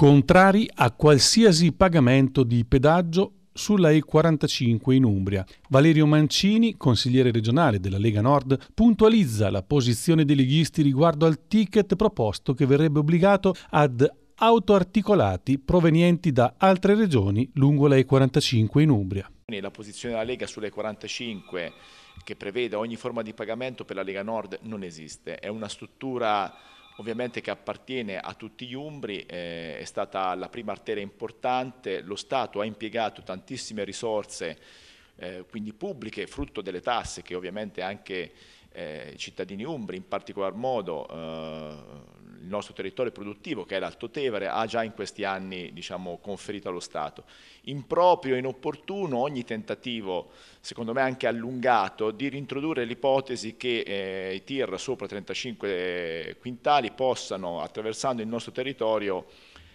contrari a qualsiasi pagamento di pedaggio sulla E45 in Umbria. Valerio Mancini, consigliere regionale della Lega Nord, puntualizza la posizione dei leghisti riguardo al ticket proposto che verrebbe obbligato ad autoarticolati provenienti da altre regioni lungo la E45 in Umbria. La posizione della Lega sulle 45 che prevede ogni forma di pagamento per la Lega Nord non esiste, è una struttura ovviamente che appartiene a tutti gli Umbri, eh, è stata la prima arteria importante, lo Stato ha impiegato tantissime risorse, eh, quindi pubbliche, frutto delle tasse che ovviamente anche eh, i cittadini umbri, in particolar modo eh, il nostro territorio produttivo che è l'Alto Tevere ha già in questi anni diciamo, conferito allo Stato. Improprio e inopportuno ogni tentativo, secondo me anche allungato, di rintrodurre l'ipotesi che eh, i tir sopra 35 quintali possano, attraversando il nostro territorio,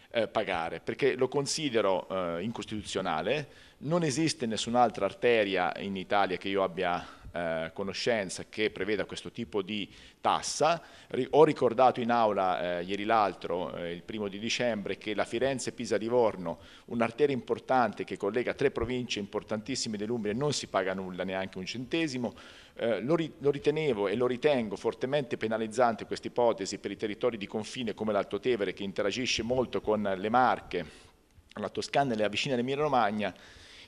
eh, pagare, perché lo considero eh, incostituzionale, non esiste nessun'altra arteria in Italia che io abbia eh, conoscenza che preveda questo tipo di tassa. Ri ho ricordato in aula eh, ieri l'altro, eh, il primo di dicembre, che la Firenze-Pisa-Livorno, un'arteria importante che collega tre province importantissime dell'Umbria, non si paga nulla, neanche un centesimo. Eh, lo, ri lo, ritenevo e lo ritengo fortemente penalizzante questa ipotesi per i territori di confine come l'Alto Tevere che interagisce molto con le Marche, la Toscana e la vicina Emilia Romagna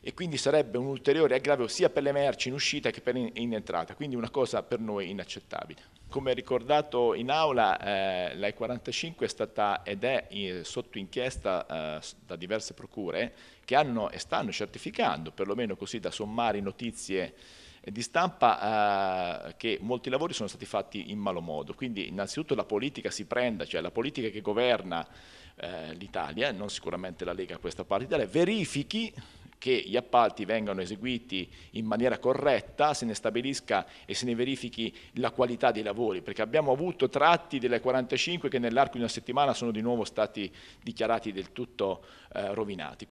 e quindi sarebbe un ulteriore aggravio sia per le merci in uscita che per in, in entrata, quindi una cosa per noi inaccettabile. Come ricordato in aula eh, la 45 è stata ed è eh, sotto inchiesta eh, da diverse procure che hanno e stanno certificando, perlomeno così da sommare notizie di stampa eh, che molti lavori sono stati fatti in malo modo, quindi innanzitutto la politica si prenda, cioè la politica che governa eh, l'Italia, non sicuramente la Lega a questa parte d'Italia, verifichi che gli appalti vengano eseguiti in maniera corretta, se ne stabilisca e se ne verifichi la qualità dei lavori, perché abbiamo avuto tratti delle 45 che nell'arco di una settimana sono di nuovo stati dichiarati del tutto eh, rovinati.